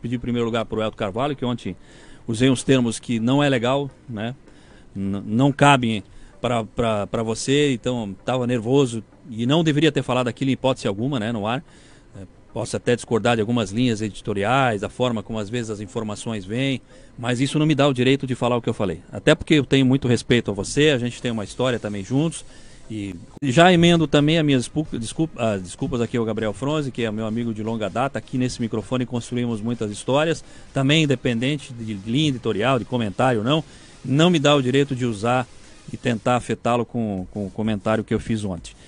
Pedi em primeiro lugar para o Elton Carvalho, que ontem usei uns termos que não é legal, né? não cabem para você, então estava nervoso e não deveria ter falado aquilo em hipótese alguma, né, no ar. É, posso até discordar de algumas linhas editoriais, da forma como às vezes as informações vêm, mas isso não me dá o direito de falar o que eu falei. Até porque eu tenho muito respeito a você, a gente tem uma história também juntos. E já emendo também as minhas desculpa, as ah, desculpas aqui ao Gabriel Fronze, que é meu amigo de longa data. Aqui nesse microfone construímos muitas histórias, também independente de linha editorial, de comentário não. Não me dá o direito de usar e tentar afetá-lo com, com o comentário que eu fiz ontem.